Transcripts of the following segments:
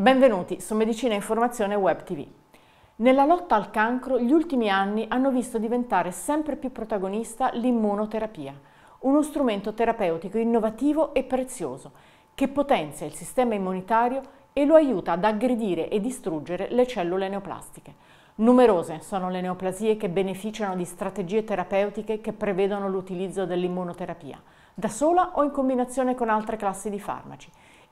Benvenuti su Medicina Informazione Web TV. Nella lotta al cancro gli ultimi anni hanno visto diventare sempre più protagonista l'immunoterapia, uno strumento terapeutico innovativo e prezioso che potenzia il sistema immunitario e lo aiuta ad aggredire e distruggere le cellule neoplastiche. Numerose sono le neoplasie che beneficiano di strategie terapeutiche che prevedono l'utilizzo dell'immunoterapia, da sola o in combinazione con altre classi di farmaci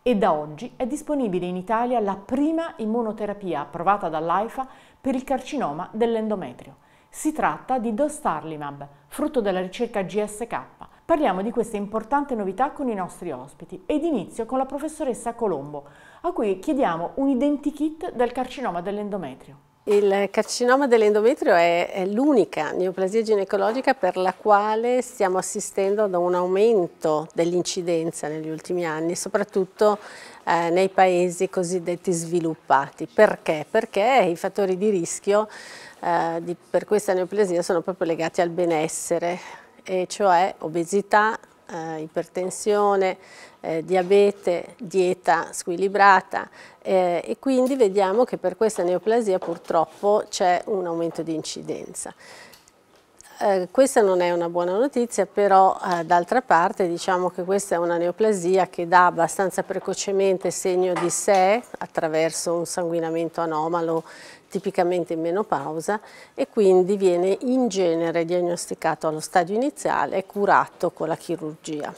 e da oggi è disponibile in Italia la prima immunoterapia approvata dall'AIFA per il carcinoma dell'endometrio. Si tratta di Dostarlimab, frutto della ricerca GSK. Parliamo di questa importante novità con i nostri ospiti ed inizio con la professoressa Colombo, a cui chiediamo un identikit del carcinoma dell'endometrio. Il carcinoma dell'endometrio è, è l'unica neoplasia ginecologica per la quale stiamo assistendo ad un aumento dell'incidenza negli ultimi anni, soprattutto eh, nei paesi cosiddetti sviluppati. Perché? Perché i fattori di rischio eh, di, per questa neoplasia sono proprio legati al benessere, e cioè obesità, eh, ipertensione, eh, diabete, dieta squilibrata eh, e quindi vediamo che per questa neoplasia purtroppo c'è un aumento di incidenza. Eh, questa non è una buona notizia, però eh, d'altra parte diciamo che questa è una neoplasia che dà abbastanza precocemente segno di sé attraverso un sanguinamento anomalo tipicamente in menopausa e quindi viene in genere diagnosticato allo stadio iniziale e curato con la chirurgia.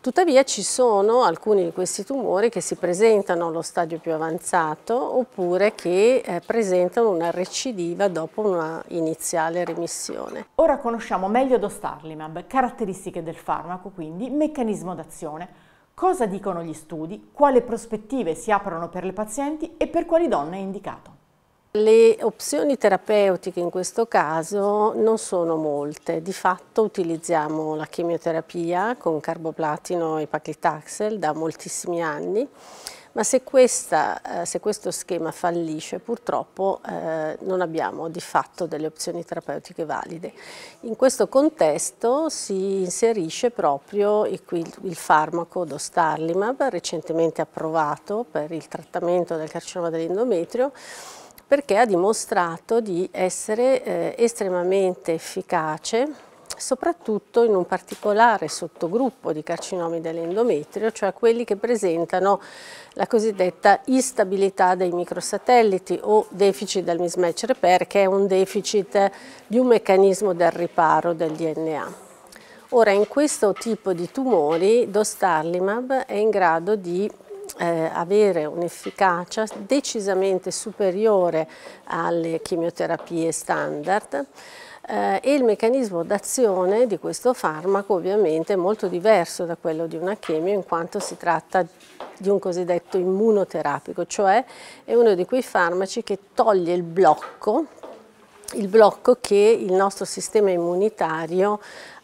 Tuttavia ci sono alcuni di questi tumori che si presentano allo stadio più avanzato oppure che eh, presentano una recidiva dopo una iniziale remissione. Ora conosciamo meglio Dostarlimab, caratteristiche del farmaco quindi, meccanismo d'azione. Cosa dicono gli studi? Quali prospettive si aprono per le pazienti e per quali donne è indicato? Le opzioni terapeutiche in questo caso non sono molte, di fatto utilizziamo la chemioterapia con carboplatino e paclitaxel da moltissimi anni, ma se, questa, eh, se questo schema fallisce purtroppo eh, non abbiamo di fatto delle opzioni terapeutiche valide. In questo contesto si inserisce proprio il, il farmaco Dostarlimab, recentemente approvato per il trattamento del carcinoma dell'endometrio, perché ha dimostrato di essere eh, estremamente efficace soprattutto in un particolare sottogruppo di carcinomi dell'endometrio, cioè quelli che presentano la cosiddetta instabilità dei microsatelliti o deficit del mismatch repair, che è un deficit di un meccanismo del riparo del DNA. Ora, in questo tipo di tumori, Dostarlimab è in grado di eh, avere un'efficacia decisamente superiore alle chimioterapie standard eh, e il meccanismo d'azione di questo farmaco ovviamente è molto diverso da quello di una chemio in quanto si tratta di un cosiddetto immunoterapico, cioè è uno di quei farmaci che toglie il blocco il blocco che il nostro sistema immunitario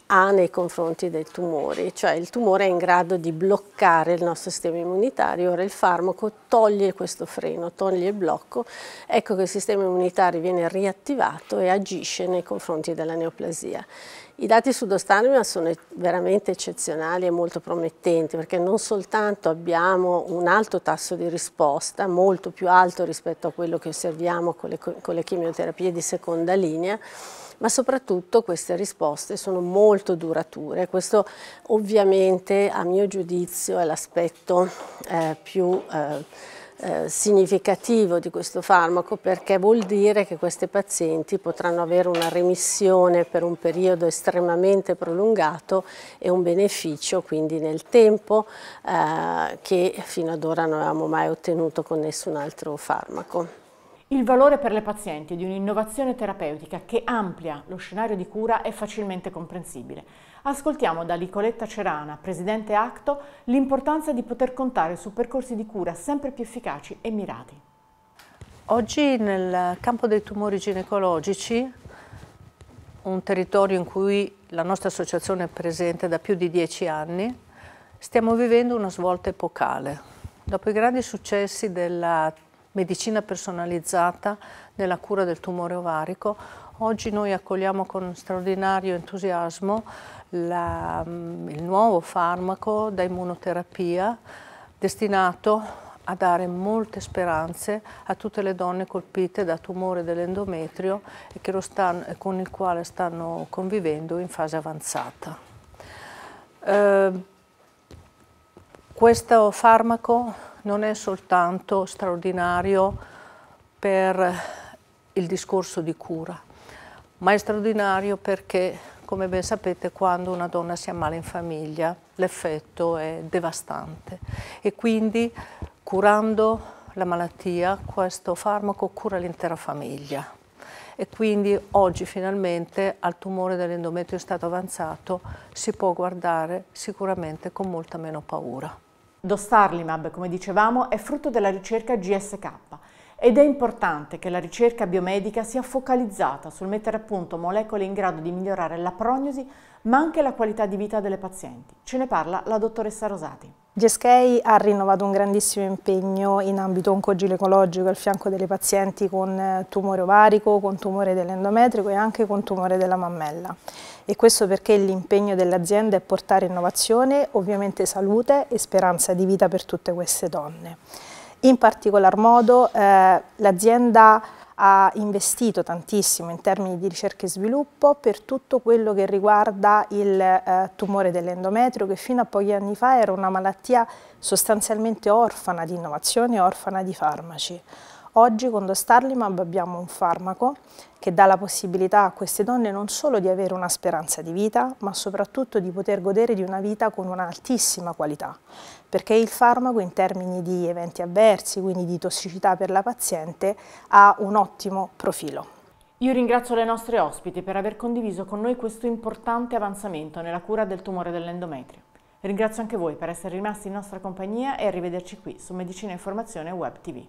ha nei confronti dei tumori, cioè il tumore è in grado di bloccare il nostro sistema immunitario, ora il farmaco toglie questo freno, toglie il blocco, ecco che il sistema immunitario viene riattivato e agisce nei confronti della neoplasia. I dati su Dostalma sono veramente eccezionali e molto promettenti perché non soltanto abbiamo un alto tasso di risposta, molto più alto rispetto a quello che osserviamo con le, con le chimioterapie di seconda linea, ma soprattutto queste risposte sono molto durature. Questo ovviamente a mio giudizio è l'aspetto eh, più... Eh, eh, significativo di questo farmaco perché vuol dire che queste pazienti potranno avere una remissione per un periodo estremamente prolungato e un beneficio quindi nel tempo eh, che fino ad ora non avevamo mai ottenuto con nessun altro farmaco. Il valore per le pazienti di un'innovazione terapeutica che amplia lo scenario di cura è facilmente comprensibile. Ascoltiamo da Nicoletta Cerana, presidente ACTO, l'importanza di poter contare su percorsi di cura sempre più efficaci e mirati. Oggi nel campo dei tumori ginecologici, un territorio in cui la nostra associazione è presente da più di dieci anni, stiamo vivendo una svolta epocale. Dopo i grandi successi della medicina personalizzata nella cura del tumore ovarico. Oggi noi accogliamo con straordinario entusiasmo la, mm, il nuovo farmaco da immunoterapia destinato a dare molte speranze a tutte le donne colpite da tumore dell'endometrio e stanno, con il quale stanno convivendo in fase avanzata. Eh, questo farmaco non è soltanto straordinario per il discorso di cura, ma è straordinario perché, come ben sapete, quando una donna si ammala in famiglia l'effetto è devastante e quindi curando la malattia questo farmaco cura l'intera famiglia e quindi oggi finalmente al tumore dell'endometrio in stato avanzato si può guardare sicuramente con molta meno paura. Dostarlimab, come dicevamo, è frutto della ricerca GSK ed è importante che la ricerca biomedica sia focalizzata sul mettere a punto molecole in grado di migliorare la prognosi ma anche la qualità di vita delle pazienti. Ce ne parla la dottoressa Rosati. GSK ha rinnovato un grandissimo impegno in ambito oncogilecologico al fianco delle pazienti con eh, tumore ovarico, con tumore dell'endometrico e anche con tumore della mammella e questo perché l'impegno dell'azienda è portare innovazione, ovviamente salute e speranza di vita per tutte queste donne. In particolar modo eh, l'azienda ha investito tantissimo in termini di ricerca e sviluppo per tutto quello che riguarda il eh, tumore dell'endometrio che fino a pochi anni fa era una malattia sostanzialmente orfana di innovazione e orfana di farmaci. Oggi con Dostarlimab abbiamo un farmaco che dà la possibilità a queste donne non solo di avere una speranza di vita, ma soprattutto di poter godere di una vita con un'altissima qualità, perché il farmaco in termini di eventi avversi, quindi di tossicità per la paziente, ha un ottimo profilo. Io ringrazio le nostre ospiti per aver condiviso con noi questo importante avanzamento nella cura del tumore dell'endometrio. Ringrazio anche voi per essere rimasti in nostra compagnia e arrivederci qui su Medicina Informazione Web TV.